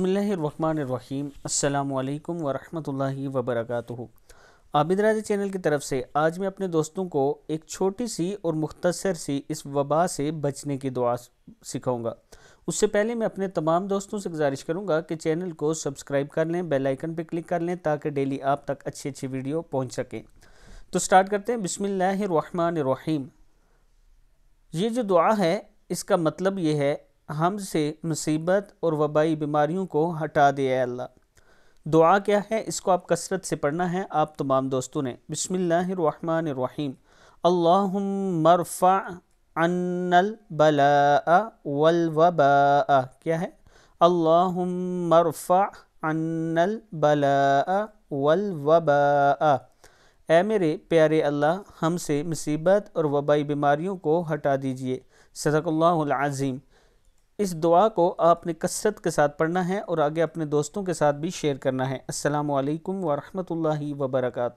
बसमीम अल्लाम वरहमल वबरक आबिद राजा चैनल की तरफ से आज मैं अपने दोस्तों को एक छोटी सी और मुख्तर सी इस वबा से बचने की दुआ सिखाऊंगा उससे पहले मैं अपने तमाम दोस्तों से गुजारिश करूंगा कि चैनल को सब्सक्राइब कर लें बेल आइकन पर क्लिक कर लें ताकि डेली आप तक अच्छी अच्छी वीडियो पहुँच सकें तो स्टार्ट करते हैं बिसमीम ये जो दुआ है इसका मतलब ये है हम से मुसीबत और वबाई बीमारियों को हटा दे अल्लाह दुआ क्या है इसको आप कसरत से पढ़ना है आप तमाम दोस्तों ने बसमीम अल्लामरफ़ा अनल बला वल वबा क्या है अल्लामरफ़ा अनल बला वल वबा ए मेरे प्यारे अल्लाह हमसे मुसीबत और वबाई बीमारियों को हटा दीजिए आज़ीम इस दुआ को आपने कसरत के साथ पढ़ना है और आगे अपने दोस्तों के साथ भी शेयर करना है असलकम वरहमल वर्का